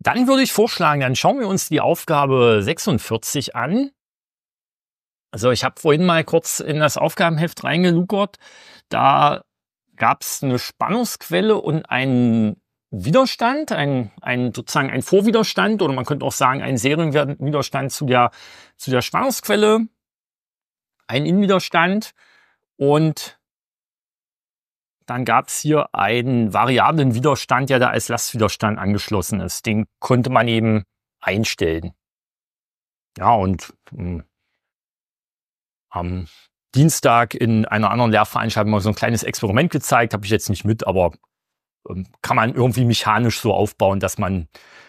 Dann würde ich vorschlagen, dann schauen wir uns die Aufgabe 46 an. Also ich habe vorhin mal kurz in das Aufgabenheft reingelugert. Da gab es eine Spannungsquelle und einen Widerstand, ein, ein, sozusagen ein Vorwiderstand oder man könnte auch sagen einen Serienwiderstand zu der, zu der Spannungsquelle, ein Innenwiderstand und dann gab es hier einen variablen Widerstand, der da als Lastwiderstand angeschlossen ist. Den konnte man eben einstellen. Ja, und mh, hm, am Dienstag in einer anderen Lehrveranstaltung mal so ein kleines Experiment gezeigt, habe ich jetzt nicht mit, aber ähm, kann man irgendwie mechanisch so aufbauen, dass man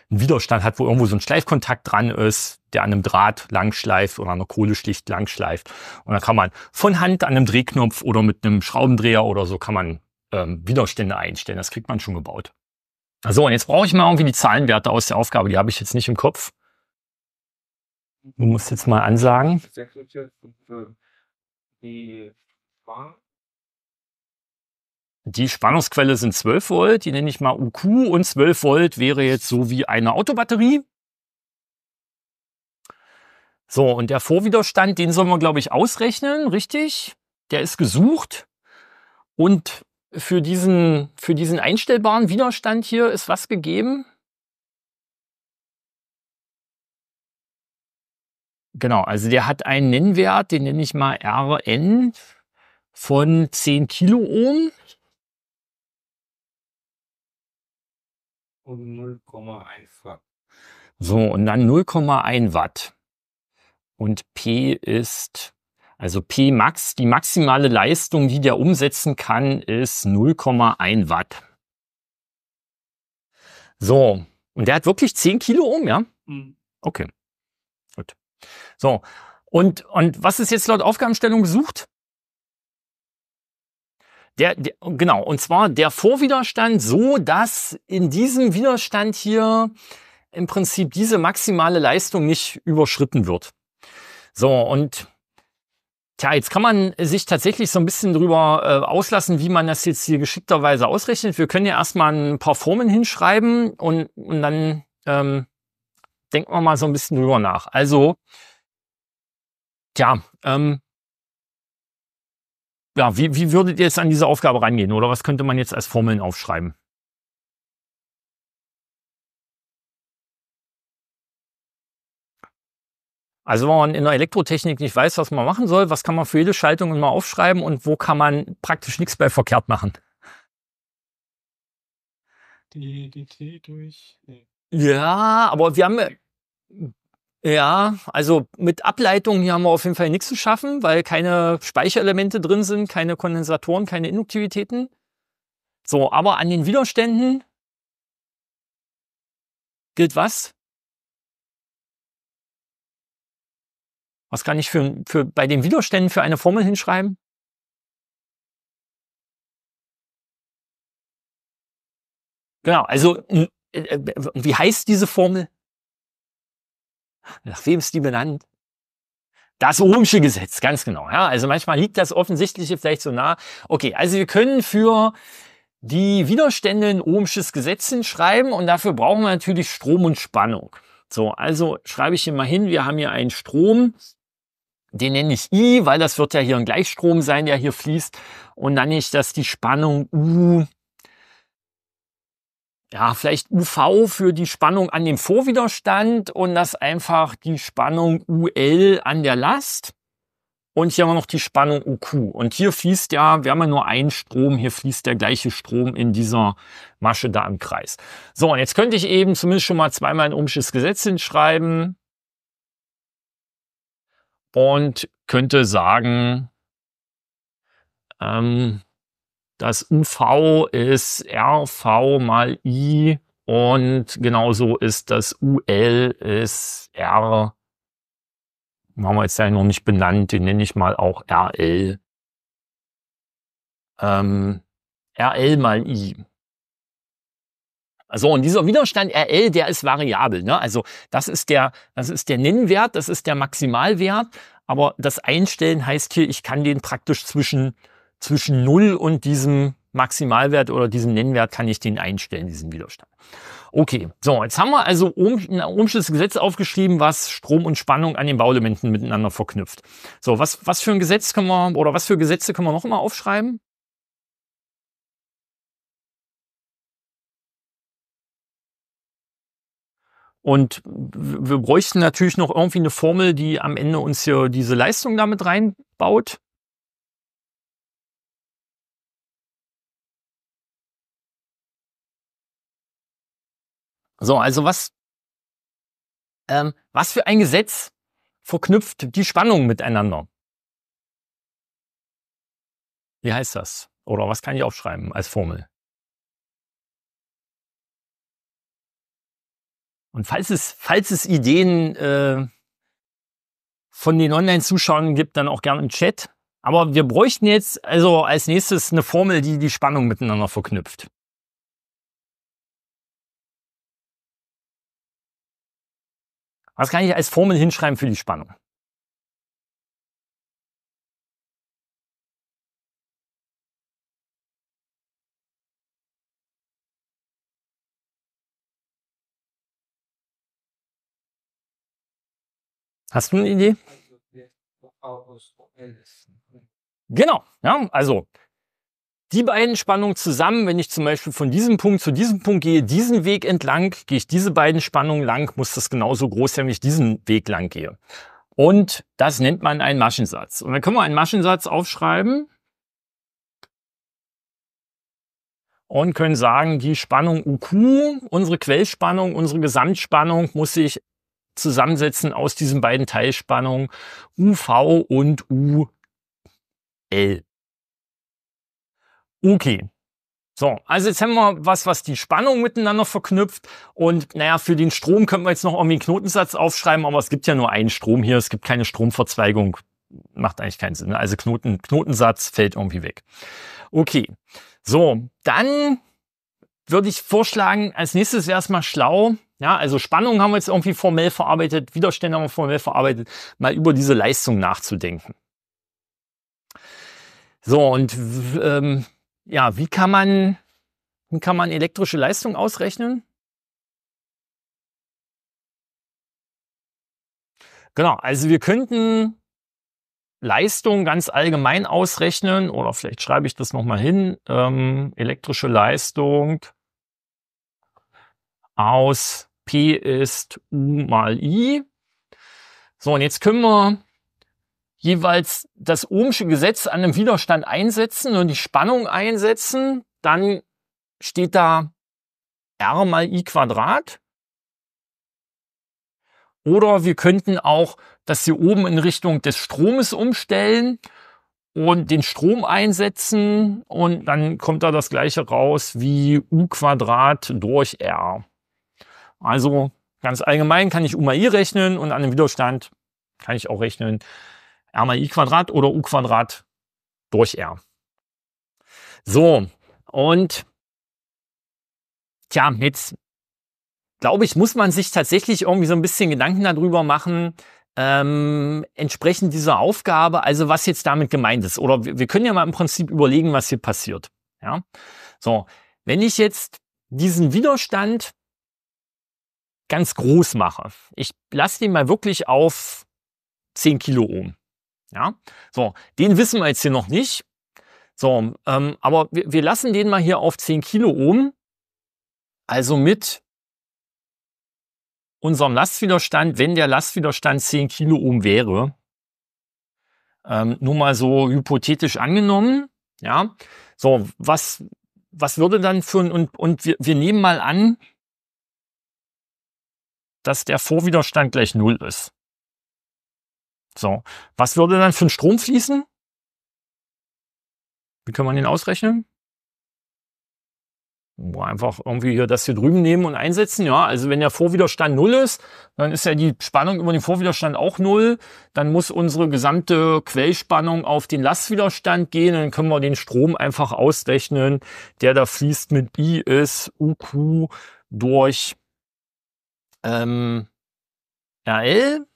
einen Widerstand hat, wo irgendwo so ein Schleifkontakt dran ist, der an einem Draht langschleift oder an einer Kohleschicht langschleift. Und dann kann man von Hand an einem Drehknopf oder mit einem Schraubendreher oder so kann man ähm, Widerstände einstellen. Das kriegt man schon gebaut. So, und jetzt brauche ich mal irgendwie die Zahlenwerte aus der Aufgabe. Die habe ich jetzt nicht im Kopf. Du musst jetzt mal ansagen. Die Spannungsquelle sind 12 Volt, die nenne ich mal UQ und 12 Volt wäre jetzt so wie eine Autobatterie. So, und der Vorwiderstand, den sollen wir, glaube ich, ausrechnen, richtig? Der ist gesucht. Und für diesen, für diesen einstellbaren Widerstand hier ist was gegeben? Genau, also der hat einen Nennwert, den nenne ich mal Rn von 10 Kiloohm. Und 0,1 Watt. So, und dann 0,1 Watt. Und P ist also P Max, die maximale Leistung, die der umsetzen kann, ist 0,1 Watt. So, und der hat wirklich 10 Kilo um, ja? Mhm. Okay. Gut. So, und, und was ist jetzt laut Aufgabenstellung gesucht? Der, der, genau, und zwar der Vorwiderstand so, dass in diesem Widerstand hier im Prinzip diese maximale Leistung nicht überschritten wird. So, und Tja, jetzt kann man äh, sich tatsächlich so ein bisschen drüber äh, auslassen, wie man das jetzt hier geschickterweise ausrechnet. Wir können ja erstmal ein paar Formeln hinschreiben und, und dann ähm, denken wir mal so ein bisschen drüber nach. Also, tja, ähm, ja, wie, wie würdet ihr jetzt an diese Aufgabe rangehen oder was könnte man jetzt als Formeln aufschreiben? Also wenn man in der Elektrotechnik nicht weiß, was man machen soll, was kann man für jede Schaltung immer aufschreiben und wo kann man praktisch nichts bei verkehrt machen? Die, die T durch. Nee. Ja, aber wir haben ja, also mit Ableitungen hier haben wir auf jeden Fall nichts zu schaffen, weil keine Speicherelemente drin sind, keine Kondensatoren, keine Induktivitäten. So, aber an den Widerständen gilt was? Was kann ich für, für bei den Widerständen für eine Formel hinschreiben? Genau, also äh, äh, wie heißt diese Formel? Nach wem ist die benannt? Das Ohmsche Gesetz, ganz genau. Ja, also manchmal liegt das Offensichtliche vielleicht so nah. Okay, also wir können für die Widerstände ein Ohmsches Gesetz hinschreiben und dafür brauchen wir natürlich Strom und Spannung. So, also schreibe ich hier mal hin, wir haben hier einen Strom den nenne ich I, weil das wird ja hier ein Gleichstrom sein, der hier fließt. Und dann nenne ich das die Spannung U. Ja, vielleicht UV für die Spannung an dem Vorwiderstand und das einfach die Spannung UL an der Last. Und hier haben wir noch die Spannung UQ. Und hier fließt ja, wir haben ja nur einen Strom, hier fließt der gleiche Strom in dieser Masche da im Kreis. So, und jetzt könnte ich eben zumindest schon mal zweimal ein ohmsches Gesetz hinschreiben und könnte sagen, ähm, das UV ist RV mal I und genauso ist das UL ist R. Machen wir jetzt ja noch nicht benannt, den nenne ich mal auch RL. Ähm, RL mal I. So, und dieser Widerstand RL, der ist variabel. Ne? Also das ist, der, das ist der Nennwert, das ist der Maximalwert. Aber das Einstellen heißt hier, ich kann den praktisch zwischen, zwischen 0 und diesem Maximalwert oder diesem Nennwert kann ich den einstellen, diesen Widerstand. Okay, so, jetzt haben wir also ein Ohmsches Gesetz aufgeschrieben, was Strom und Spannung an den Bauelementen miteinander verknüpft. So, was, was für ein Gesetz können wir, oder was für Gesetze können wir noch mal aufschreiben? Und wir bräuchten natürlich noch irgendwie eine Formel, die am Ende uns hier diese Leistung damit reinbaut. So, also was, ähm, was für ein Gesetz verknüpft die Spannung miteinander? Wie heißt das? Oder was kann ich aufschreiben als Formel? Und falls es, falls es Ideen äh, von den Online-Zuschauern gibt, dann auch gerne im Chat. Aber wir bräuchten jetzt also als nächstes eine Formel, die die Spannung miteinander verknüpft. Was kann ich als Formel hinschreiben für die Spannung? Hast du eine Idee? Genau, ja, also die beiden Spannungen zusammen, wenn ich zum Beispiel von diesem Punkt zu diesem Punkt gehe, diesen Weg entlang, gehe ich diese beiden Spannungen lang, muss das genauso groß sein, wenn ich diesen Weg lang gehe. Und das nennt man einen Maschensatz. Und dann können wir einen Maschensatz aufschreiben und können sagen, die Spannung UQ, unsere Quellspannung, unsere Gesamtspannung muss sich zusammensetzen aus diesen beiden Teilspannungen UV und UL. Okay. So, also jetzt haben wir was, was die Spannung miteinander verknüpft. Und naja, für den Strom können wir jetzt noch irgendwie einen Knotensatz aufschreiben, aber es gibt ja nur einen Strom hier, es gibt keine Stromverzweigung. Macht eigentlich keinen Sinn. Ne? Also Knoten, Knotensatz fällt irgendwie weg. Okay, so, dann würde ich vorschlagen, als nächstes wäre es mal schlau, ja, also Spannung haben wir jetzt irgendwie formell verarbeitet, Widerstände haben wir formell verarbeitet, mal über diese Leistung nachzudenken. So, und ähm, ja, wie kann man, wie kann man elektrische Leistung ausrechnen? Genau, also wir könnten Leistung ganz allgemein ausrechnen oder vielleicht schreibe ich das nochmal hin. Ähm, elektrische Leistung aus P ist U mal I. So, und jetzt können wir jeweils das ohmsche Gesetz an einem Widerstand einsetzen und die Spannung einsetzen. Dann steht da R mal I Quadrat. Oder wir könnten auch das hier oben in Richtung des Stromes umstellen und den Strom einsetzen und dann kommt da das gleiche raus wie U Quadrat durch R. Also ganz allgemein kann ich U mal I rechnen und an dem Widerstand kann ich auch rechnen R mal I Quadrat oder U Quadrat durch R. So, und tja, jetzt glaube ich, muss man sich tatsächlich irgendwie so ein bisschen Gedanken darüber machen, ähm, entsprechend dieser Aufgabe, also was jetzt damit gemeint ist. Oder wir, wir können ja mal im Prinzip überlegen, was hier passiert. Ja? So, wenn ich jetzt diesen Widerstand ganz groß mache. Ich lasse den mal wirklich auf 10 Kiloohm. Ja, so, den wissen wir jetzt hier noch nicht. So, ähm, aber wir, wir lassen den mal hier auf 10 Kiloohm. Also mit unserem Lastwiderstand, wenn der Lastwiderstand 10 Kiloohm wäre, ähm, nur mal so hypothetisch angenommen, ja, so, was, was würde dann für, und, und wir, wir nehmen mal an, dass der Vorwiderstand gleich Null ist. So, was würde dann für einen Strom fließen? Wie kann man den ausrechnen? Einfach irgendwie hier das hier drüben nehmen und einsetzen. Ja, also wenn der Vorwiderstand null ist, dann ist ja die Spannung über den Vorwiderstand auch null. Dann muss unsere gesamte Quellspannung auf den Lastwiderstand gehen. Dann können wir den Strom einfach ausrechnen, der da fließt mit I ist UQ durch ähm, RL.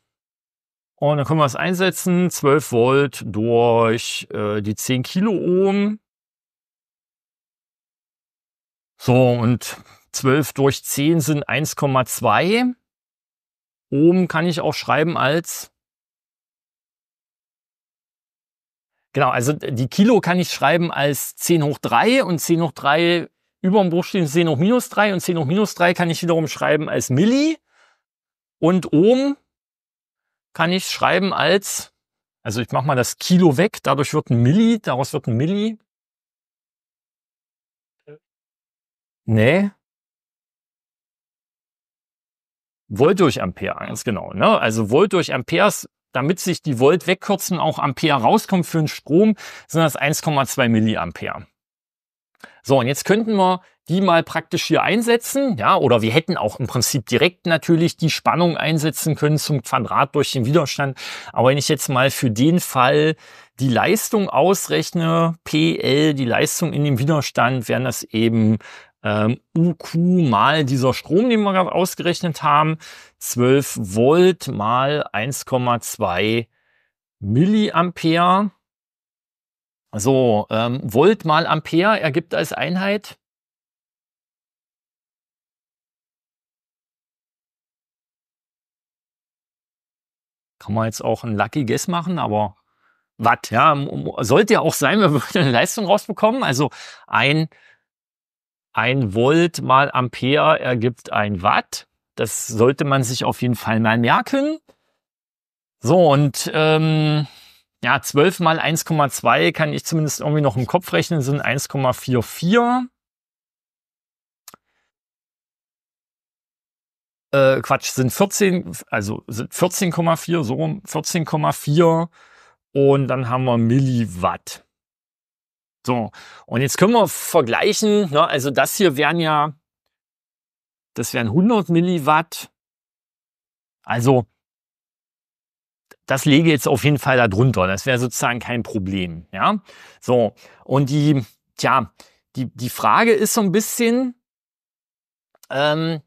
Und oh, dann können wir es einsetzen. 12 Volt durch äh, die 10 Kiloohm. So, und 12 durch 10 sind 1,2. Ohm kann ich auch schreiben als. Genau, also die Kilo kann ich schreiben als 10 hoch 3 und 10 hoch 3 über dem Bruch stehen 10 hoch minus 3 und 10 hoch minus 3 kann ich wiederum schreiben als Milli. Und Ohm kann ich schreiben als, also ich mache mal das Kilo weg, dadurch wird ein Milli, daraus wird ein Milli. Nee. Volt durch Ampere, ganz genau. Ne? Also Volt durch Amperes damit sich die Volt wegkürzen, auch Ampere rauskommt für den Strom, sind das 1,2 Milliampere. So, und jetzt könnten wir die mal praktisch hier einsetzen, ja, oder wir hätten auch im Prinzip direkt natürlich die Spannung einsetzen können zum Quadrat durch den Widerstand. Aber wenn ich jetzt mal für den Fall die Leistung ausrechne, PL, die Leistung in dem Widerstand, wären das eben ähm, UQ mal dieser Strom, den wir gerade ausgerechnet haben, 12 Volt mal 1,2 Milliampere. So, ähm, Volt mal Ampere ergibt als Einheit kann man jetzt auch einen Lucky Guess machen, aber Watt, ja, sollte ja auch sein, wenn wir würden eine Leistung rausbekommen. Also ein, ein Volt mal Ampere ergibt ein Watt. Das sollte man sich auf jeden Fall mal merken. So, und ähm, ja, 12 mal 1,2 kann ich zumindest irgendwie noch im Kopf rechnen, sind 1,44. Äh, Quatsch, sind 14, also sind 14,4, so rum, 14,4 und dann haben wir Milliwatt. So, und jetzt können wir vergleichen, ne? also das hier wären ja, das wären 100 Milliwatt. Also das lege jetzt auf jeden Fall darunter. Das wäre sozusagen kein Problem. Ja, so. Und die, tja, die, die Frage ist so ein bisschen, ähm,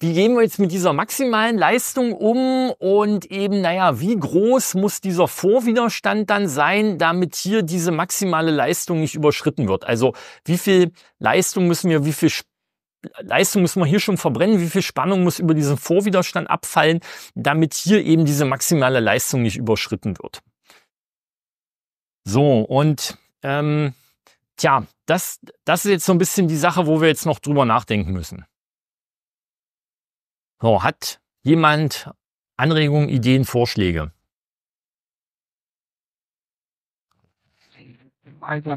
wie gehen wir jetzt mit dieser maximalen Leistung um und eben, naja, wie groß muss dieser Vorwiderstand dann sein, damit hier diese maximale Leistung nicht überschritten wird? Also wie viel Leistung müssen wir, wie viel Leistung müssen wir hier schon verbrennen, wie viel Spannung muss über diesen Vorwiderstand abfallen, damit hier eben diese maximale Leistung nicht überschritten wird. So, und ähm, tja, das, das ist jetzt so ein bisschen die Sache, wo wir jetzt noch drüber nachdenken müssen. So, hat jemand Anregungen, Ideen, Vorschläge? Also,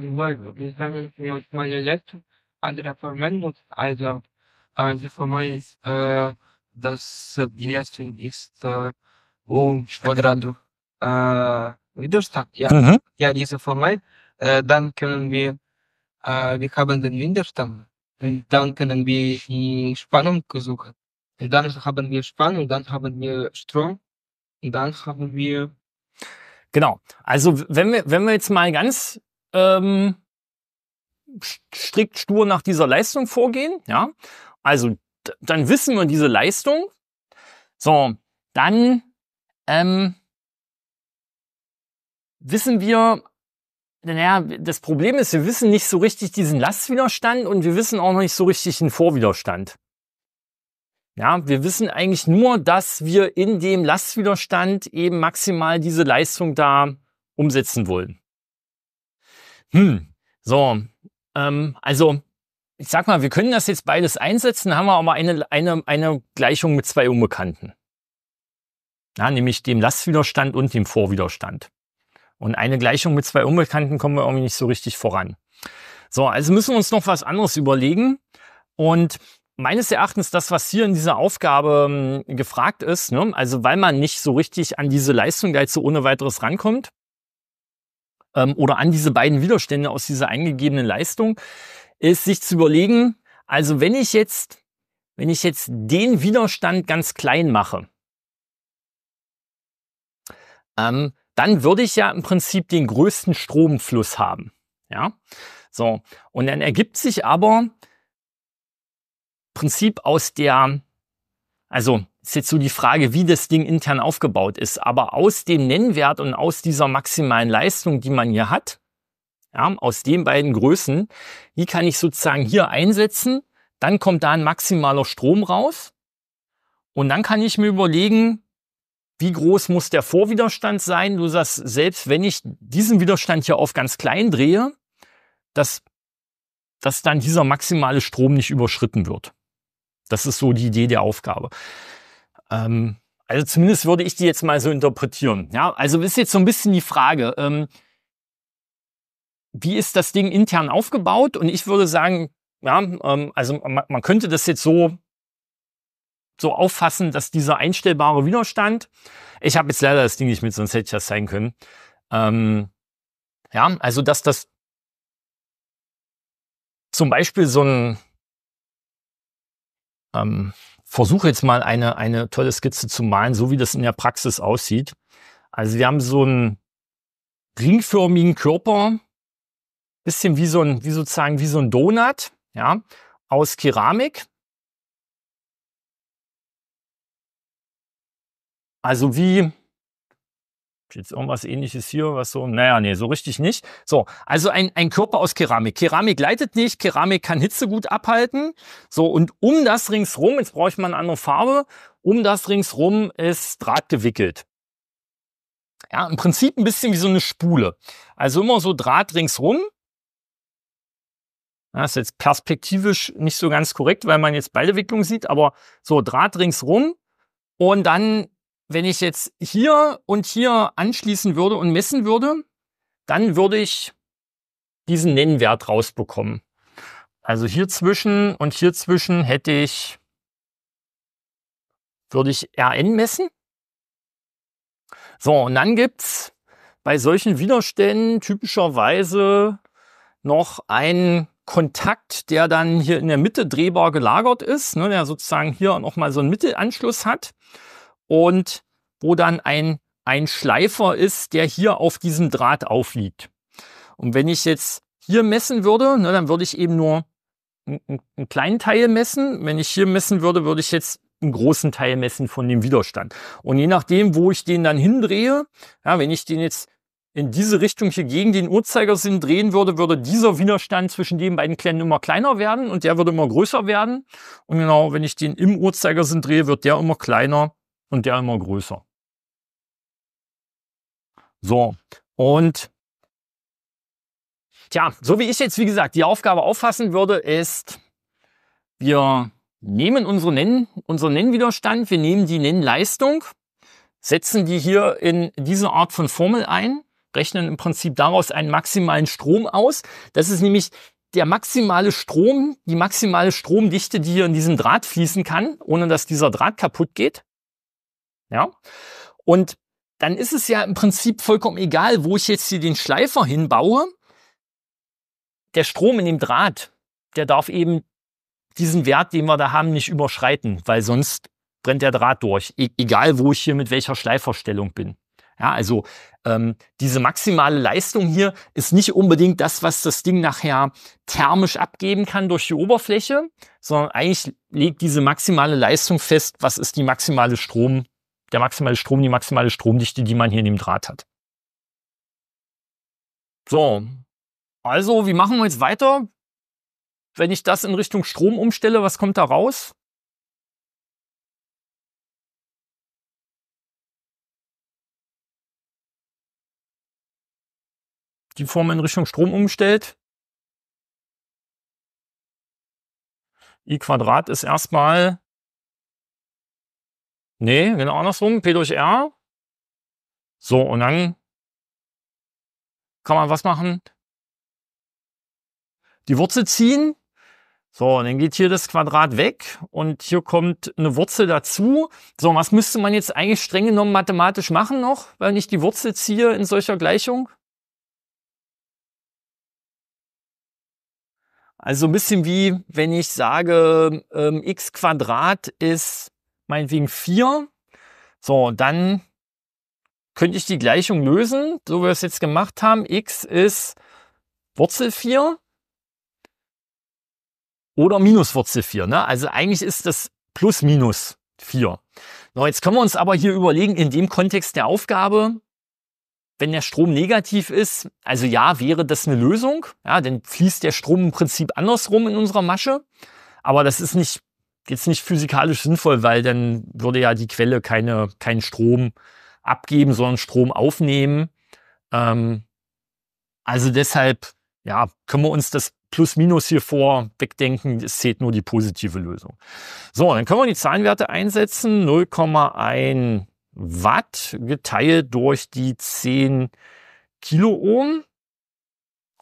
ich sage jetzt meine letzte andere Verwendung. Also also für ist, äh, das erste ist äh, um Quadrado äh, Widerstand. Ja, mhm. ja diese Formel. Äh, dann können wir, äh, wir haben den Widerstand. Und dann können wir die Spannung suchen. Und dann haben wir Spannung, dann haben wir Strom. Und dann haben wir. Genau. Also wenn wir, wenn wir jetzt mal ganz ähm, strikt stur nach dieser Leistung vorgehen. Ja, also dann wissen wir diese Leistung. So, dann ähm, wissen wir, naja, das Problem ist, wir wissen nicht so richtig diesen Lastwiderstand und wir wissen auch noch nicht so richtig den Vorwiderstand. Ja, wir wissen eigentlich nur, dass wir in dem Lastwiderstand eben maximal diese Leistung da umsetzen wollen. Hm, so, ähm, also, ich sag mal, wir können das jetzt beides einsetzen, haben wir aber eine, eine, eine Gleichung mit zwei Unbekannten. Ja, nämlich dem Lastwiderstand und dem Vorwiderstand. Und eine Gleichung mit zwei Unbekannten kommen wir irgendwie nicht so richtig voran. So, also müssen wir uns noch was anderes überlegen. Und meines Erachtens das, was hier in dieser Aufgabe ähm, gefragt ist, ne? also weil man nicht so richtig an diese Leistung die jetzt so ohne weiteres rankommt, ähm, oder an diese beiden Widerstände aus dieser eingegebenen Leistung, ist äh, sich zu überlegen, also wenn ich jetzt, wenn ich jetzt den Widerstand ganz klein mache, ähm, dann würde ich ja im Prinzip den größten Stromfluss haben. Ja, so. Und dann ergibt sich aber Prinzip aus der, also ist jetzt so die Frage, wie das Ding intern aufgebaut ist. Aber aus dem Nennwert und aus dieser maximalen Leistung, die man hier hat, ja, aus den beiden Größen, die kann ich sozusagen hier einsetzen. Dann kommt da ein maximaler Strom raus. Und dann kann ich mir überlegen, wie groß muss der Vorwiderstand sein? Du sagst, selbst wenn ich diesen Widerstand hier auf ganz klein drehe, dass, dass dann dieser maximale Strom nicht überschritten wird. Das ist so die Idee der Aufgabe. Ähm, also zumindest würde ich die jetzt mal so interpretieren. Ja, also ist jetzt so ein bisschen die Frage, ähm, wie ist das Ding intern aufgebaut? Und ich würde sagen, ja, ähm, also man, man, könnte das jetzt so so auffassen, dass dieser einstellbare Widerstand, ich habe jetzt leider das Ding nicht mit, sonst hätte ich das zeigen können. Ähm, ja, also dass das zum Beispiel so ein ähm, versuche jetzt mal eine, eine tolle Skizze zu malen, so wie das in der Praxis aussieht. Also wir haben so einen ringförmigen Körper, bisschen wie so ein, wie sozusagen wie so ein Donut, ja, aus Keramik. Also wie Jetzt irgendwas ähnliches hier, was so, naja, nee, so richtig nicht. So, also ein, ein Körper aus Keramik. Keramik leitet nicht, Keramik kann Hitze gut abhalten. So, und um das ringsrum, jetzt brauche ich mal eine andere Farbe, um das ringsrum ist Draht gewickelt. Ja, im Prinzip ein bisschen wie so eine Spule. Also immer so Draht ringsrum. Das ist jetzt perspektivisch nicht so ganz korrekt, weil man jetzt beide Wicklungen sieht, aber so Draht ringsrum und dann wenn ich jetzt hier und hier anschließen würde und messen würde, dann würde ich diesen Nennwert rausbekommen. Also hier zwischen und hier zwischen hätte ich, würde ich Rn messen. So, und dann gibt es bei solchen Widerständen typischerweise noch einen Kontakt, der dann hier in der Mitte drehbar gelagert ist, ne, der sozusagen hier nochmal so einen Mittelanschluss hat und wo dann ein, ein Schleifer ist, der hier auf diesem Draht aufliegt. Und wenn ich jetzt hier messen würde, ne, dann würde ich eben nur einen, einen kleinen Teil messen. Wenn ich hier messen würde, würde ich jetzt einen großen Teil messen von dem Widerstand. Und je nachdem, wo ich den dann hindrehe, ja, wenn ich den jetzt in diese Richtung hier gegen den Uhrzeigersinn drehen würde, würde dieser Widerstand zwischen den beiden Klemmen immer kleiner werden und der würde immer größer werden. Und genau, wenn ich den im Uhrzeigersinn drehe, wird der immer kleiner und der immer größer. So, und tja, so wie ich jetzt, wie gesagt, die Aufgabe auffassen würde, ist, wir nehmen unseren, Nen, unseren Nennwiderstand, wir nehmen die Nennleistung, setzen die hier in diese Art von Formel ein, rechnen im Prinzip daraus einen maximalen Strom aus. Das ist nämlich der maximale Strom, die maximale Stromdichte, die hier in diesem Draht fließen kann, ohne dass dieser Draht kaputt geht. Ja? Und dann ist es ja im Prinzip vollkommen egal, wo ich jetzt hier den Schleifer hinbaue. Der Strom in dem Draht, der darf eben diesen Wert, den wir da haben, nicht überschreiten, weil sonst brennt der Draht durch, e egal wo ich hier mit welcher Schleiferstellung bin. Ja, also ähm, diese maximale Leistung hier ist nicht unbedingt das, was das Ding nachher thermisch abgeben kann durch die Oberfläche, sondern eigentlich legt diese maximale Leistung fest, was ist die maximale Strom, der maximale Strom, die maximale Stromdichte, die man hier in dem Draht hat. So, also wie machen wir jetzt weiter? Wenn ich das in Richtung Strom umstelle, was kommt da raus? Die Form in Richtung Strom umstellt. I Quadrat ist erstmal Nee, genau andersrum. P durch R. So, und dann kann man was machen? Die Wurzel ziehen. So, und dann geht hier das Quadrat weg und hier kommt eine Wurzel dazu. So, was müsste man jetzt eigentlich streng genommen mathematisch machen noch, wenn ich die Wurzel ziehe in solcher Gleichung? Also ein bisschen wie, wenn ich sage, ähm, x Quadrat ist meinetwegen 4. So, dann könnte ich die Gleichung lösen, so wie wir es jetzt gemacht haben. x ist Wurzel 4 oder minus Wurzel 4. Ne? Also eigentlich ist das plus minus 4. So, jetzt können wir uns aber hier überlegen, in dem Kontext der Aufgabe, wenn der Strom negativ ist, also ja, wäre das eine Lösung. Ja, dann fließt der Strom im Prinzip andersrum in unserer Masche. Aber das ist nicht jetzt nicht physikalisch sinnvoll, weil dann würde ja die Quelle keine, keinen Strom abgeben, sondern Strom aufnehmen. Ähm, also deshalb, ja, können wir uns das Plus-Minus hier vor wegdenken. Es zählt nur die positive Lösung. So, dann können wir die Zahlenwerte einsetzen. 0,1 Watt geteilt durch die 10 Kiloohm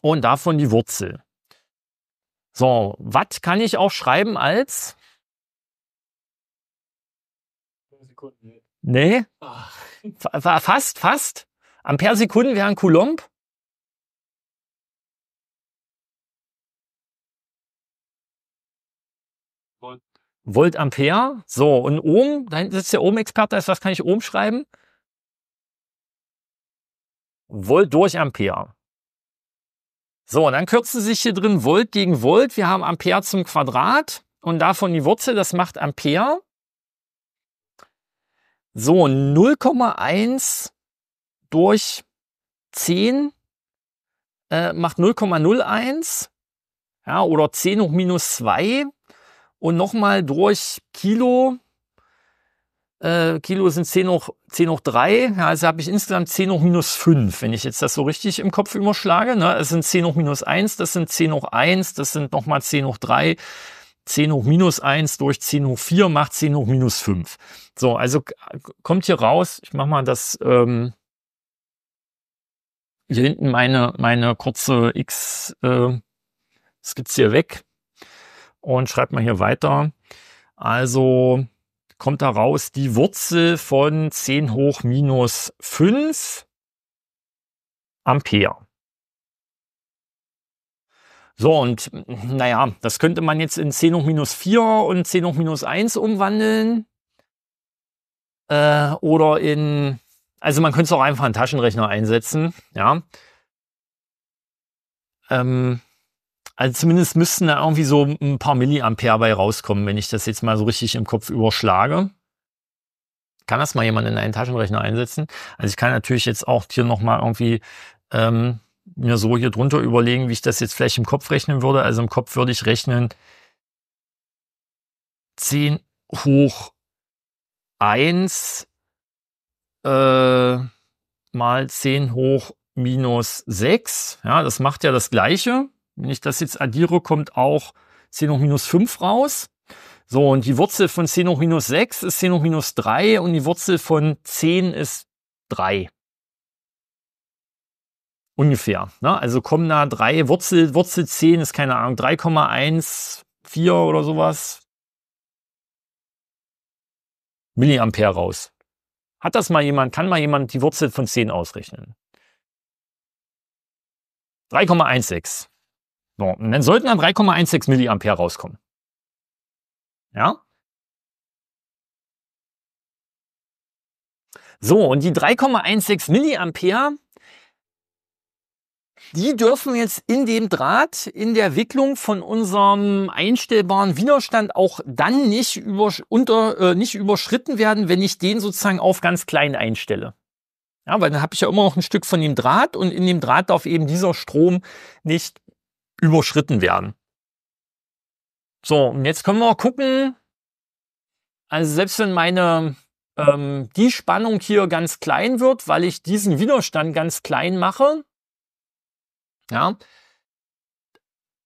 und davon die Wurzel. So, Watt kann ich auch schreiben als Sekunden. Nee? War ah. fast, fast. Sekunden wären Coulomb. Volt. Volt Ampere. So, und Ohm, da hinten sitzt der Ohm-Experte, das also kann ich Ohm schreiben? Volt durch Ampere. So, und dann kürzen sich hier drin Volt gegen Volt. Wir haben Ampere zum Quadrat und davon die Wurzel, das macht Ampere. So, 0,1 durch 10 äh, macht 0,01. Ja, oder 10 hoch minus 2. Und nochmal durch Kilo. Äh, Kilo sind 10 hoch, 10 hoch 3. Ja, also habe ich insgesamt 10 hoch minus 5, wenn ich jetzt das so richtig im Kopf überschlage. Ne? Es sind 10 hoch minus 1, das sind 10 hoch 1, das sind nochmal 10 hoch 3. 10 hoch minus 1 durch 10 hoch 4 macht 10 hoch minus 5. So, also kommt hier raus, ich mache mal das ähm, hier hinten meine, meine kurze X-Skizze ähm, äh, weg und schreibt mal hier weiter. Also kommt da raus die Wurzel von 10 hoch minus 5 Ampere. So, und naja, das könnte man jetzt in 10 hoch minus 4 und 10 hoch minus 1 umwandeln. Äh, oder in, also man könnte es auch einfach einen Taschenrechner einsetzen, ja. Ähm, also zumindest müssten da irgendwie so ein paar Milliampere bei rauskommen, wenn ich das jetzt mal so richtig im Kopf überschlage. Kann das mal jemand in einen Taschenrechner einsetzen? Also ich kann natürlich jetzt auch hier nochmal irgendwie ähm, mir so hier drunter überlegen, wie ich das jetzt vielleicht im Kopf rechnen würde. Also im Kopf würde ich rechnen 10 hoch 1 äh, mal 10 hoch minus 6. Ja, das macht ja das Gleiche. Wenn ich das jetzt addiere, kommt auch 10 hoch minus 5 raus. So, und die Wurzel von 10 hoch minus 6 ist 10 hoch minus 3 und die Wurzel von 10 ist 3. Ungefähr. Ne? Also kommen da drei Wurzel, Wurzel 10 ist keine Ahnung, 3,14 oder sowas. Milliampere raus. Hat das mal jemand, kann mal jemand die Wurzel von 10 ausrechnen? 3,16. So, und dann sollten da 3,16 Milliampere rauskommen. Ja? So, und die 3,16 Milliampere die dürfen jetzt in dem Draht, in der Wicklung von unserem einstellbaren Widerstand auch dann nicht, über, unter, äh, nicht überschritten werden, wenn ich den sozusagen auf ganz klein einstelle. Ja, weil dann habe ich ja immer noch ein Stück von dem Draht und in dem Draht darf eben dieser Strom nicht überschritten werden. So, und jetzt können wir gucken, also selbst wenn meine ähm, die Spannung hier ganz klein wird, weil ich diesen Widerstand ganz klein mache, ja?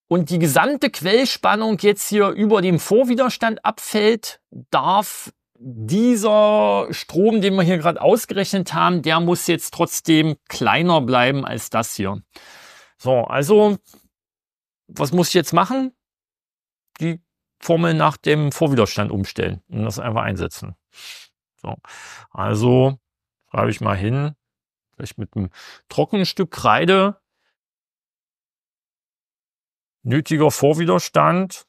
Und die gesamte Quellspannung jetzt hier über dem Vorwiderstand abfällt, darf dieser Strom, den wir hier gerade ausgerechnet haben, der muss jetzt trotzdem kleiner bleiben als das hier. So, also was muss ich jetzt machen? Die Formel nach dem Vorwiderstand umstellen und das einfach einsetzen. So, also schreibe ich mal hin, vielleicht mit einem trockenen Stück Kreide nötiger Vorwiderstand.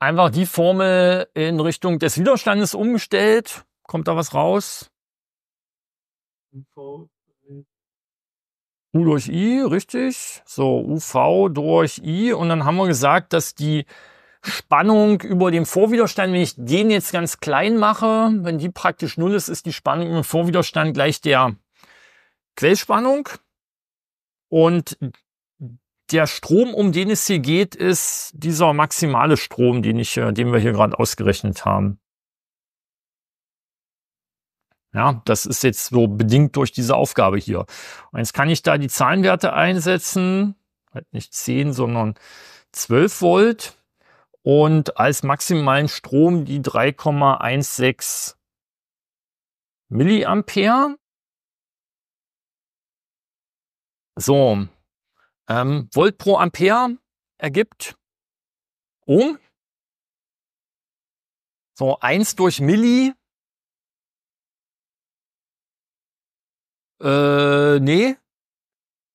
Einfach die Formel in Richtung des Widerstandes umgestellt. Kommt da was raus? U durch I, richtig. So, UV durch I. Und dann haben wir gesagt, dass die Spannung über dem Vorwiderstand, wenn ich den jetzt ganz klein mache, wenn die praktisch null ist, ist die Spannung im Vorwiderstand gleich der Quellspannung. Und der Strom, um den es hier geht, ist dieser maximale Strom, den, ich, äh, den wir hier gerade ausgerechnet haben. Ja, das ist jetzt so bedingt durch diese Aufgabe hier. Und jetzt kann ich da die Zahlenwerte einsetzen. Halt nicht 10, sondern 12 Volt und als maximalen Strom die 3,16 Milliampere. So, ähm, Volt pro Ampere ergibt Ohm. So, 1 durch Milli. Äh, nee,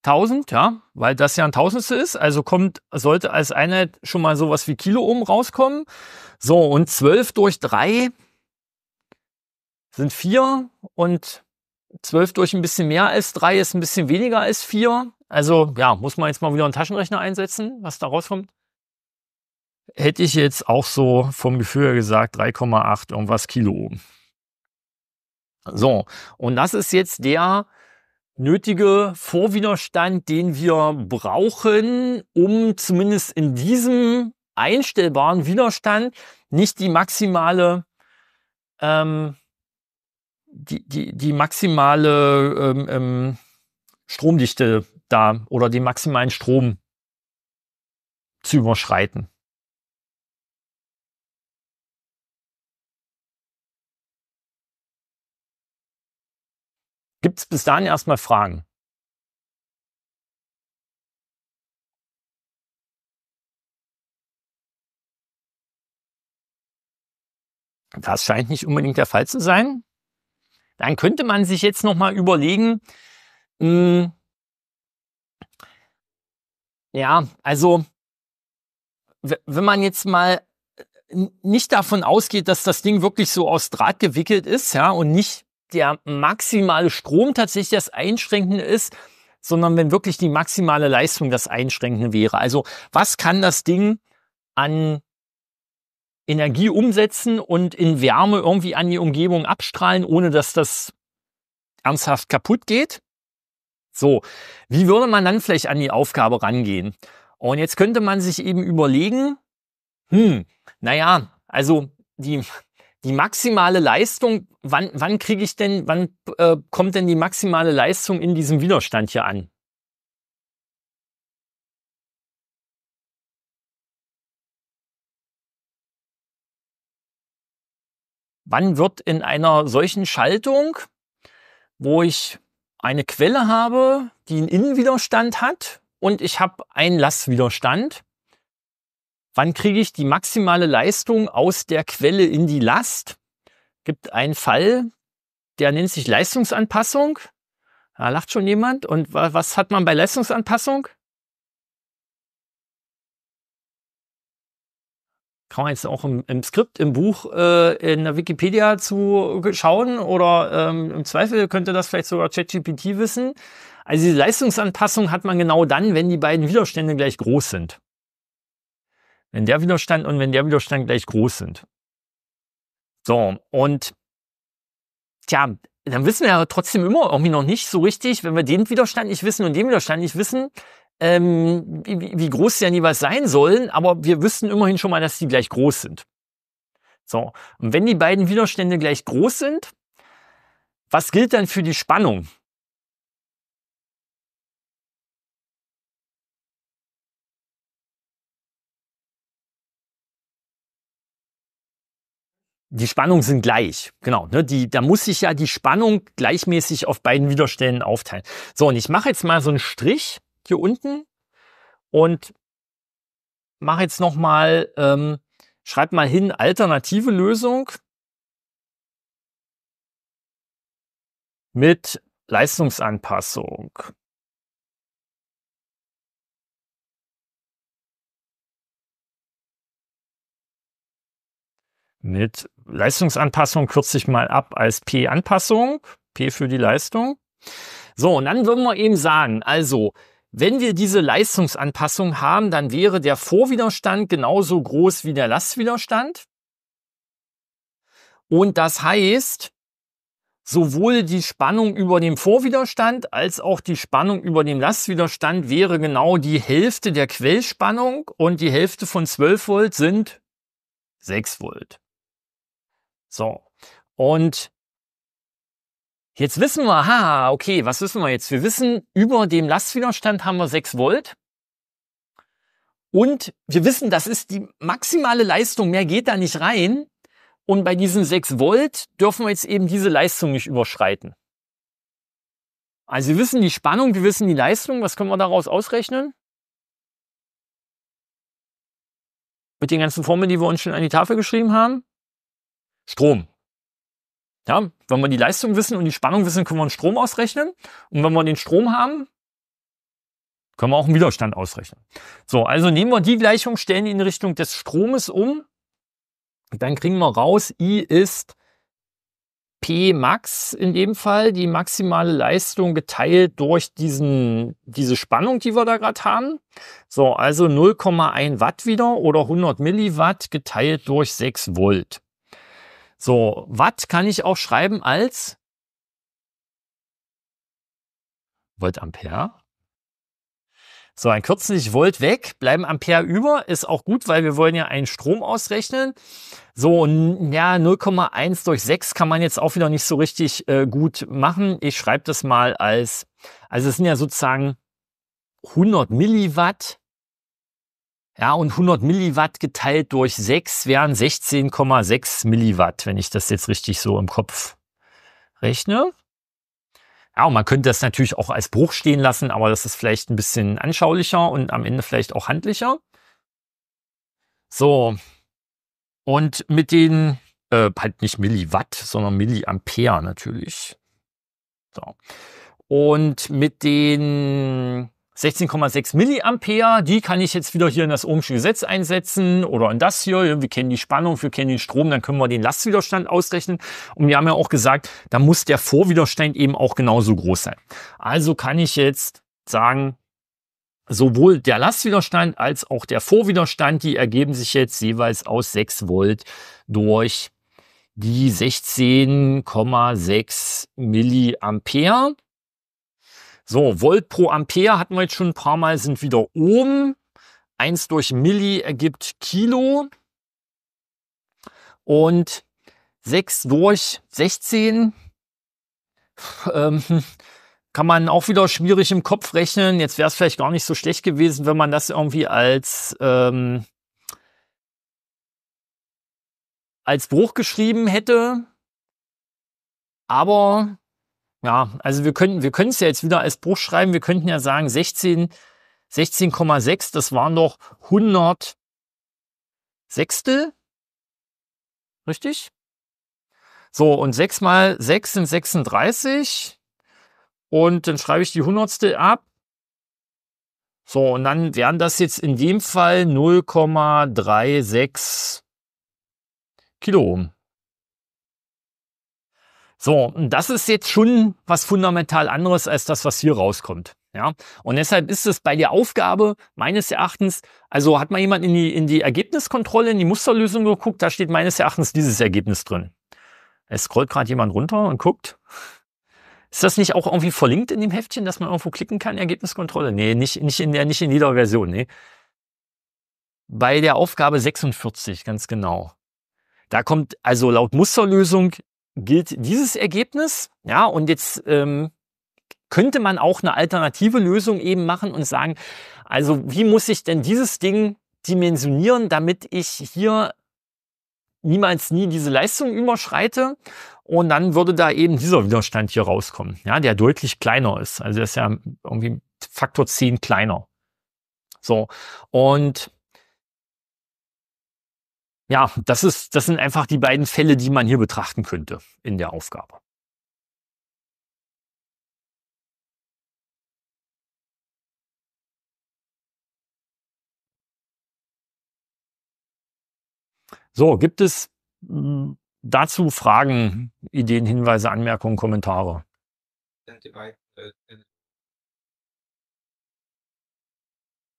1000, ja, weil das ja ein Tausendstel ist, also kommt, sollte als Einheit schon mal sowas wie Kilo oben rauskommen. So, und 12 durch 3 sind 4 und 12 durch ein bisschen mehr als 3 ist ein bisschen weniger als 4. Also ja, muss man jetzt mal wieder einen Taschenrechner einsetzen, was da rauskommt. Hätte ich jetzt auch so vom Gefühl her gesagt 3,8 irgendwas Kilo oben. So, und das ist jetzt der nötige Vorwiderstand, den wir brauchen, um zumindest in diesem einstellbaren Widerstand nicht die maximale ähm, die, die, die maximale ähm, ähm Stromdichte da oder den maximalen Strom zu überschreiten. Gibt es bis dahin erstmal Fragen? Das scheint nicht unbedingt der Fall zu sein. Dann könnte man sich jetzt nochmal überlegen, mh, hm, ja, also wenn man jetzt mal äh, nicht davon ausgeht, dass das Ding wirklich so aus Draht gewickelt ist, ja, und nicht der maximale Strom tatsächlich das Einschränkende ist, sondern wenn wirklich die maximale Leistung das Einschränkende wäre. Also was kann das Ding an Energie umsetzen und in Wärme irgendwie an die Umgebung abstrahlen, ohne dass das ernsthaft kaputt geht? So, wie würde man dann vielleicht an die Aufgabe rangehen? Und jetzt könnte man sich eben überlegen, hm, naja, also die die maximale Leistung, wann, wann kriege ich denn, wann äh, kommt denn die maximale Leistung in diesem Widerstand hier an? Wann wird in einer solchen Schaltung, wo ich eine Quelle habe, die einen Innenwiderstand hat und ich habe einen Lastwiderstand, Wann kriege ich die maximale Leistung aus der Quelle in die Last? Gibt einen Fall, der nennt sich Leistungsanpassung. Da lacht schon jemand. Und was hat man bei Leistungsanpassung? Kann man jetzt auch im, im Skript, im Buch, äh, in der Wikipedia zu schauen oder ähm, im Zweifel könnte das vielleicht sogar ChatGPT wissen. Also die Leistungsanpassung hat man genau dann, wenn die beiden Widerstände gleich groß sind wenn der Widerstand und wenn der Widerstand gleich groß sind. So, und tja, dann wissen wir ja trotzdem immer irgendwie noch nicht so richtig, wenn wir den Widerstand nicht wissen und den Widerstand nicht wissen, ähm, wie, wie groß die dann jeweils sein sollen, aber wir wüssten immerhin schon mal, dass die gleich groß sind. So, und wenn die beiden Widerstände gleich groß sind, was gilt dann für die Spannung? die Spannungen sind gleich. Genau. Ne? Die, da muss ich ja die Spannung gleichmäßig auf beiden Widerständen aufteilen. So, und ich mache jetzt mal so einen Strich hier unten und mache jetzt nochmal, ähm, schreib mal hin, alternative Lösung mit Leistungsanpassung. mit Leistungsanpassung kürze ich mal ab als P-Anpassung, P für die Leistung. So, und dann würden wir eben sagen, also, wenn wir diese Leistungsanpassung haben, dann wäre der Vorwiderstand genauso groß wie der Lastwiderstand. Und das heißt, sowohl die Spannung über dem Vorwiderstand als auch die Spannung über dem Lastwiderstand wäre genau die Hälfte der Quellspannung und die Hälfte von 12 Volt sind 6 Volt. So. Und jetzt wissen wir, ha, okay, was wissen wir jetzt? Wir wissen, über dem Lastwiderstand haben wir 6 Volt. Und wir wissen, das ist die maximale Leistung, mehr geht da nicht rein. Und bei diesen 6 Volt dürfen wir jetzt eben diese Leistung nicht überschreiten. Also wir wissen die Spannung, wir wissen die Leistung. Was können wir daraus ausrechnen? Mit den ganzen Formeln, die wir uns schon an die Tafel geschrieben haben. Strom. Ja, wenn wir die Leistung wissen und die Spannung wissen, können wir einen Strom ausrechnen. Und wenn wir den Strom haben, können wir auch einen Widerstand ausrechnen. So, also nehmen wir die Gleichung, stellen die in Richtung des Stromes um. Dann kriegen wir raus, I ist P Max in dem Fall, die maximale Leistung geteilt durch diesen, diese Spannung, die wir da gerade haben. So, also 0,1 Watt wieder oder 100 Milliwatt geteilt durch 6 Volt. So, Watt kann ich auch schreiben als Volt Ampere. So, ein kürzlich Volt weg, bleiben Ampere über, ist auch gut, weil wir wollen ja einen Strom ausrechnen. So, ja, 0,1 durch 6 kann man jetzt auch wieder nicht so richtig äh, gut machen. Ich schreibe das mal als, also es sind ja sozusagen 100 Milliwatt ja, und 100 Milliwatt geteilt durch 6 wären 16,6 Milliwatt, wenn ich das jetzt richtig so im Kopf rechne. Ja, und man könnte das natürlich auch als Bruch stehen lassen, aber das ist vielleicht ein bisschen anschaulicher und am Ende vielleicht auch handlicher. So. Und mit den, äh, halt nicht Milliwatt, sondern Milliampere natürlich. So. Und mit den 16,6 Milliampere, die kann ich jetzt wieder hier in das ohmsche Gesetz einsetzen oder in das hier. Wir kennen die Spannung, wir kennen den Strom, dann können wir den Lastwiderstand ausrechnen. Und wir haben ja auch gesagt, da muss der Vorwiderstand eben auch genauso groß sein. Also kann ich jetzt sagen, sowohl der Lastwiderstand als auch der Vorwiderstand, die ergeben sich jetzt jeweils aus 6 Volt durch die 16,6 Milliampere. So, Volt pro Ampere hatten wir jetzt schon ein paar Mal, sind wieder oben. 1 durch Milli ergibt Kilo. Und 6 durch 16 ähm, kann man auch wieder schwierig im Kopf rechnen. Jetzt wäre es vielleicht gar nicht so schlecht gewesen, wenn man das irgendwie als, ähm, als Bruch geschrieben hätte. Aber ja, also wir können wir können es ja jetzt wieder als Bruch schreiben. Wir könnten ja sagen 16, 16,6, das waren doch 100 Sechstel. Richtig? So, und 6 mal 6 sind 36. Und dann schreibe ich die Hundertstel ab. So, und dann wären das jetzt in dem Fall 0,36 Kiloohm. So, das ist jetzt schon was fundamental anderes als das, was hier rauskommt. Ja, und deshalb ist es bei der Aufgabe meines Erachtens, also hat mal jemand in die, in die Ergebniskontrolle, in die Musterlösung geguckt, da steht meines Erachtens dieses Ergebnis drin. Es scrollt gerade jemand runter und guckt. Ist das nicht auch irgendwie verlinkt in dem Heftchen, dass man irgendwo klicken kann, Ergebniskontrolle? Nee, nicht, nicht, in, der, nicht in jeder Version, nee. Bei der Aufgabe 46, ganz genau. Da kommt also laut Musterlösung gilt dieses Ergebnis. Ja, und jetzt ähm, könnte man auch eine alternative Lösung eben machen und sagen, also wie muss ich denn dieses Ding dimensionieren, damit ich hier niemals nie diese Leistung überschreite? Und dann würde da eben dieser Widerstand hier rauskommen, ja, der deutlich kleiner ist. Also das ist ja irgendwie Faktor 10 kleiner. So. Und ja, das ist, das sind einfach die beiden Fälle, die man hier betrachten könnte in der Aufgabe. So, gibt es hm, dazu Fragen, Ideen, Hinweise, Anmerkungen, Kommentare?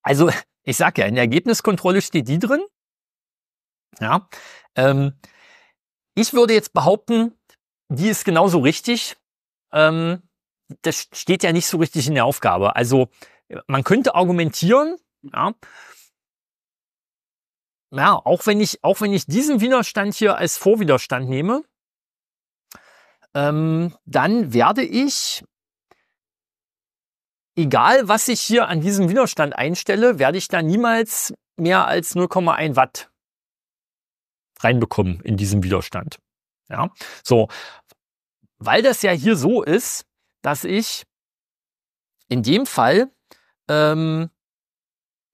Also, ich sage ja, in der Ergebniskontrolle steht die drin, ja? Ähm, ich würde jetzt behaupten, die ist genauso richtig. Ähm, das steht ja nicht so richtig in der Aufgabe. Also man könnte argumentieren, ja, ja auch, wenn ich, auch wenn ich diesen Widerstand hier als Vorwiderstand nehme, ähm, dann werde ich, egal was ich hier an diesem Widerstand einstelle, werde ich da niemals mehr als 0,1 Watt reinbekommen in diesem Widerstand. Ja, so. Weil das ja hier so ist, dass ich in dem Fall ähm,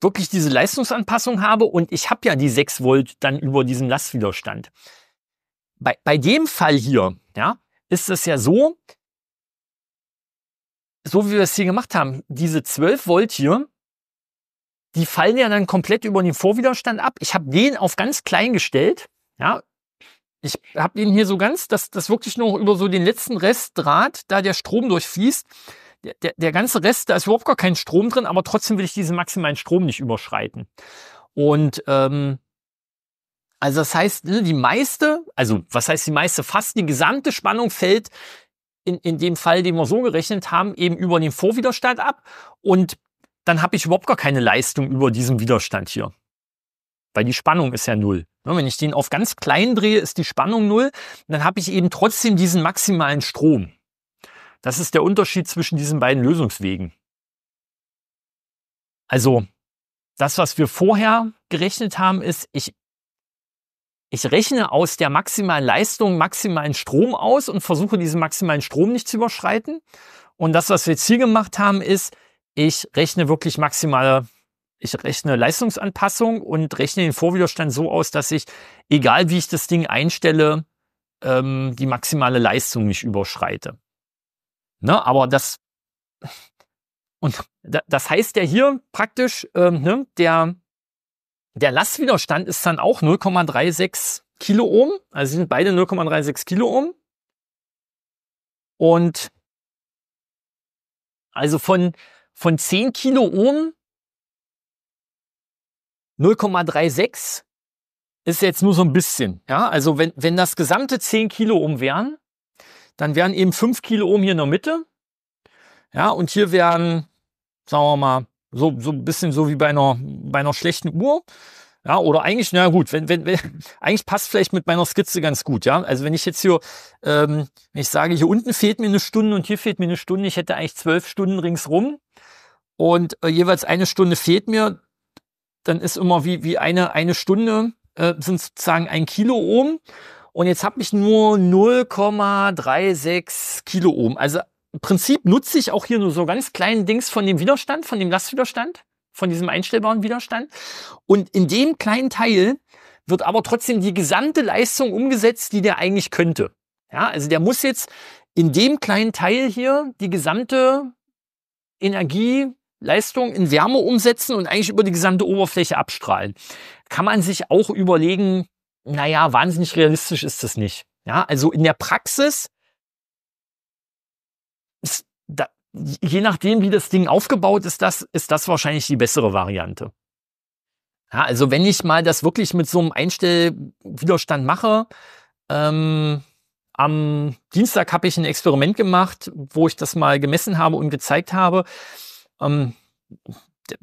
wirklich diese Leistungsanpassung habe und ich habe ja die 6 Volt dann über diesem Lastwiderstand. Bei, bei dem Fall hier ja, ist es ja so, so wie wir es hier gemacht haben, diese 12 Volt hier die fallen ja dann komplett über den Vorwiderstand ab. Ich habe den auf ganz klein gestellt. Ja, ich habe den hier so ganz, dass das wirklich nur über so den letzten Rest Draht, da der Strom durchfließt. Der, der, der ganze Rest, da ist überhaupt gar kein Strom drin, aber trotzdem will ich diesen maximalen Strom nicht überschreiten. Und ähm, also das heißt, ne, die meiste, also was heißt die meiste, fast die gesamte Spannung fällt in, in dem Fall, den wir so gerechnet haben, eben über den Vorwiderstand ab. Und dann habe ich überhaupt gar keine Leistung über diesem Widerstand hier. Weil die Spannung ist ja null. Ne, wenn ich den auf ganz klein drehe, ist die Spannung null. Dann habe ich eben trotzdem diesen maximalen Strom. Das ist der Unterschied zwischen diesen beiden Lösungswegen. Also, das, was wir vorher gerechnet haben, ist, ich, ich rechne aus der maximalen Leistung maximalen Strom aus und versuche diesen maximalen Strom nicht zu überschreiten. Und das, was wir jetzt hier gemacht haben, ist, ich rechne wirklich maximale, ich rechne Leistungsanpassung und rechne den Vorwiderstand so aus, dass ich, egal wie ich das Ding einstelle, ähm, die maximale Leistung nicht überschreite. Ne? Aber das, und das heißt ja hier praktisch, ähm, ne, der, der Lastwiderstand ist dann auch 0,36 Kiloohm. Also sind beide 0,36 Kiloohm. Und also von, von 10 Kiloohm 0,36 ist jetzt nur so ein bisschen. Ja, also wenn, wenn das gesamte 10 Kiloohm wären, dann wären eben 5 Kiloohm hier in der Mitte. Ja, und hier wären, sagen wir mal, so, so ein bisschen so wie bei einer, bei einer schlechten Uhr, ja, oder eigentlich, na gut, wenn, wenn, wenn, eigentlich passt vielleicht mit meiner Skizze ganz gut, ja. Also wenn ich jetzt hier, ähm, wenn ich sage, hier unten fehlt mir eine Stunde und hier fehlt mir eine Stunde, ich hätte eigentlich zwölf Stunden ringsrum und äh, jeweils eine Stunde fehlt mir, dann ist immer wie, wie eine, eine Stunde äh, sind sozusagen ein Kilo Ohm. Und jetzt habe ich nur 0,36 Kilo Ohm. Also im Prinzip nutze ich auch hier nur so ganz kleinen Dings von dem Widerstand, von dem Lastwiderstand von diesem einstellbaren Widerstand. Und in dem kleinen Teil wird aber trotzdem die gesamte Leistung umgesetzt, die der eigentlich könnte. Ja, also der muss jetzt in dem kleinen Teil hier die gesamte Energieleistung in Wärme umsetzen und eigentlich über die gesamte Oberfläche abstrahlen. Kann man sich auch überlegen, naja, wahnsinnig realistisch ist das nicht. Ja, also in der Praxis je nachdem, wie das Ding aufgebaut ist, das, ist das wahrscheinlich die bessere Variante. Ja, also wenn ich mal das wirklich mit so einem Einstellwiderstand mache, ähm, am Dienstag habe ich ein Experiment gemacht, wo ich das mal gemessen habe und gezeigt habe. Ähm,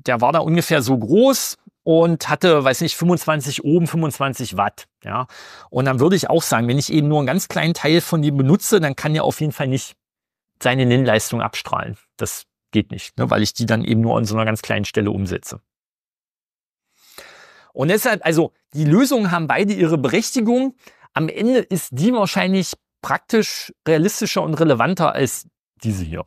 der war da ungefähr so groß und hatte, weiß nicht, 25 oben, 25 Watt. Ja, und dann würde ich auch sagen, wenn ich eben nur einen ganz kleinen Teil von dem benutze, dann kann der auf jeden Fall nicht seine Nennleistung abstrahlen. Das geht nicht, ne, weil ich die dann eben nur an so einer ganz kleinen Stelle umsetze. Und deshalb, also die Lösungen haben beide ihre Berechtigung. Am Ende ist die wahrscheinlich praktisch realistischer und relevanter als diese hier.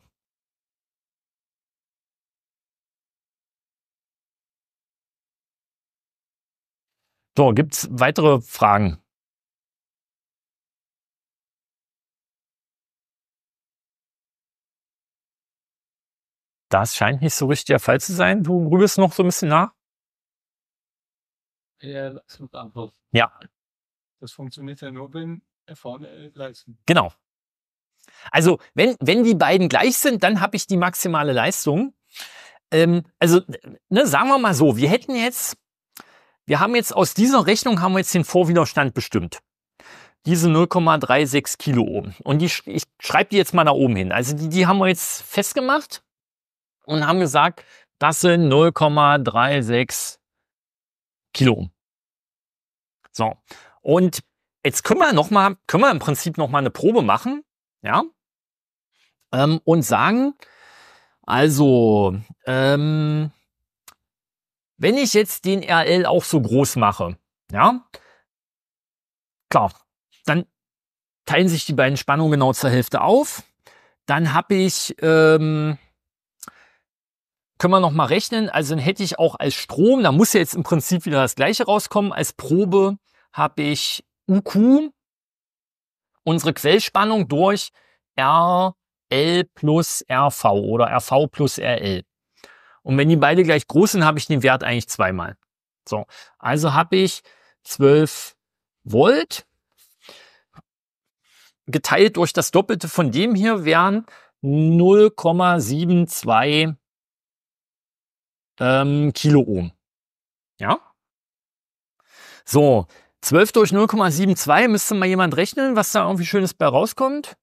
So, gibt es weitere Fragen? Das scheint nicht so richtig der Fall zu sein. Du grübelst noch so ein bisschen nach? Ja, Das funktioniert ja nur, wenn vorne gleich äh, sind. Genau. Also, wenn, wenn die beiden gleich sind, dann habe ich die maximale Leistung. Ähm, also, ne, sagen wir mal so, wir hätten jetzt, wir haben jetzt aus dieser Rechnung haben wir jetzt den Vorwiderstand bestimmt. Diese 0,36 Kilo oben. Und die, ich schreibe die jetzt mal nach oben hin. Also, die, die haben wir jetzt festgemacht und haben gesagt, das sind 0,36 Kilo. So. Und jetzt können wir nochmal, können wir im Prinzip nochmal eine Probe machen, ja, ähm, und sagen, also, ähm, wenn ich jetzt den RL auch so groß mache, ja, klar, dann teilen sich die beiden Spannungen genau zur Hälfte auf. Dann habe ich ähm, können wir nochmal rechnen. Also dann hätte ich auch als Strom, da muss ja jetzt im Prinzip wieder das gleiche rauskommen, als Probe habe ich UQ, unsere Quellspannung durch RL plus RV oder RV plus RL. Und wenn die beide gleich groß sind, habe ich den Wert eigentlich zweimal. So, also habe ich 12 Volt geteilt durch das Doppelte von dem hier wären 0,72 ähm, Kiloohm. Ja. So, 12 durch 0,72 müsste mal jemand rechnen, was da irgendwie Schönes bei rauskommt.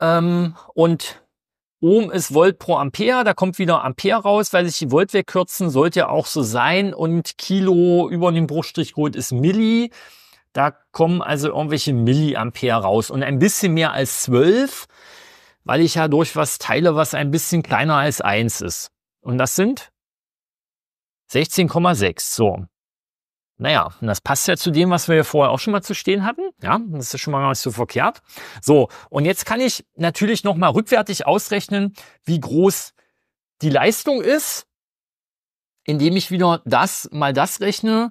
Ähm, und Ohm ist Volt pro Ampere, da kommt wieder Ampere raus, weil sich die Volt wegkürzen, sollte ja auch so sein. Und Kilo über dem Bruchstrich Bruchstrichcode ist Milli. Da kommen also irgendwelche Milliampere raus. Und ein bisschen mehr als 12 weil ich ja durch was teile, was ein bisschen kleiner als eins ist. Und das sind 16,6. So. Naja, und das passt ja zu dem, was wir vorher auch schon mal zu stehen hatten. Ja, das ist schon mal gar nicht so verkehrt. So, und jetzt kann ich natürlich nochmal rückwärtig ausrechnen, wie groß die Leistung ist, indem ich wieder das mal das rechne,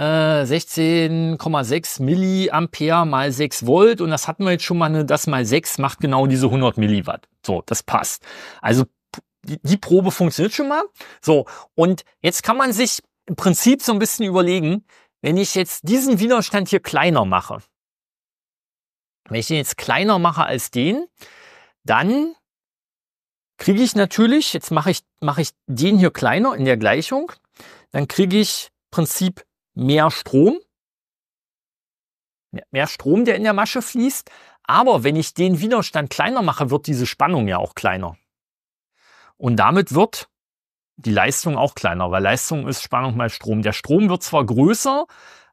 16,6 äh, Milliampere mal 6 Volt und das hatten wir jetzt schon mal, ne? das mal 6 macht genau diese 100 Milliwatt. So, das passt. Also die, die Probe funktioniert schon mal. So, und jetzt kann man sich im Prinzip so ein bisschen überlegen, wenn ich jetzt diesen Widerstand hier kleiner mache, wenn ich den jetzt kleiner mache als den, dann kriege ich natürlich, jetzt mache ich, mache ich den hier kleiner in der Gleichung, dann kriege ich Prinzip mehr Strom, mehr Strom, der in der Masche fließt. Aber wenn ich den Widerstand kleiner mache, wird diese Spannung ja auch kleiner. Und damit wird die Leistung auch kleiner, weil Leistung ist Spannung mal Strom. Der Strom wird zwar größer,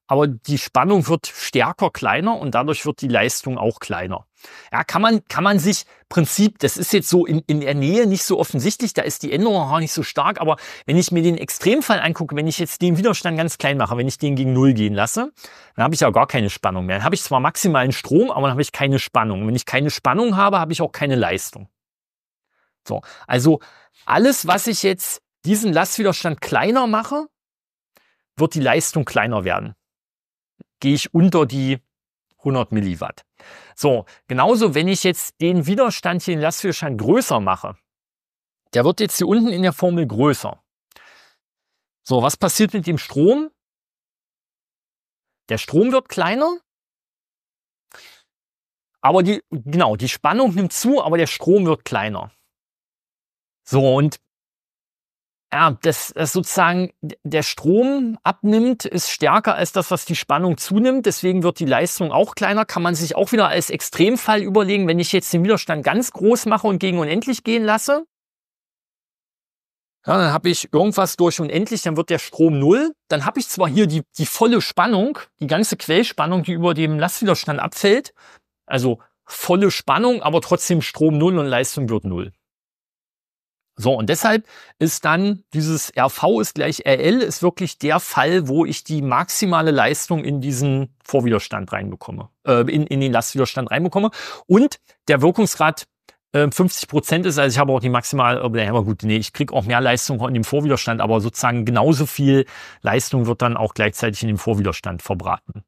aber die Spannung wird stärker kleiner und dadurch wird die Leistung auch kleiner. Ja, kann man, kann man sich Prinzip, das ist jetzt so in, in der Nähe nicht so offensichtlich, da ist die Änderung auch nicht so stark, aber wenn ich mir den Extremfall angucke, wenn ich jetzt den Widerstand ganz klein mache, wenn ich den gegen Null gehen lasse, dann habe ich ja gar keine Spannung mehr. Dann habe ich zwar maximalen Strom, aber dann habe ich keine Spannung. Und wenn ich keine Spannung habe, habe ich auch keine Leistung. So, also alles, was ich jetzt diesen Lastwiderstand kleiner mache, wird die Leistung kleiner werden. Gehe ich unter die 100 Milliwatt. So, genauso, wenn ich jetzt den Widerstand hier, in Lastwiderstand größer mache, der wird jetzt hier unten in der Formel größer. So, was passiert mit dem Strom? Der Strom wird kleiner, aber die, genau, die Spannung nimmt zu, aber der Strom wird kleiner. So, und ja, dass, dass sozusagen der Strom abnimmt, ist stärker als das, was die Spannung zunimmt. Deswegen wird die Leistung auch kleiner. Kann man sich auch wieder als Extremfall überlegen, wenn ich jetzt den Widerstand ganz groß mache und gegen unendlich gehen lasse. Ja, dann habe ich irgendwas durch unendlich, dann wird der Strom null. Dann habe ich zwar hier die, die volle Spannung, die ganze Quellspannung, die über dem Lastwiderstand abfällt. Also volle Spannung, aber trotzdem Strom null und Leistung wird null. So, und deshalb ist dann dieses RV ist gleich RL ist wirklich der Fall, wo ich die maximale Leistung in diesen Vorwiderstand reinbekomme, äh, in, in den Lastwiderstand reinbekomme. Und der Wirkungsgrad 50 äh, Prozent ist, also ich habe auch die maximale, äh, aber gut, nee, ich kriege auch mehr Leistung in dem Vorwiderstand, aber sozusagen genauso viel Leistung wird dann auch gleichzeitig in dem Vorwiderstand verbraten.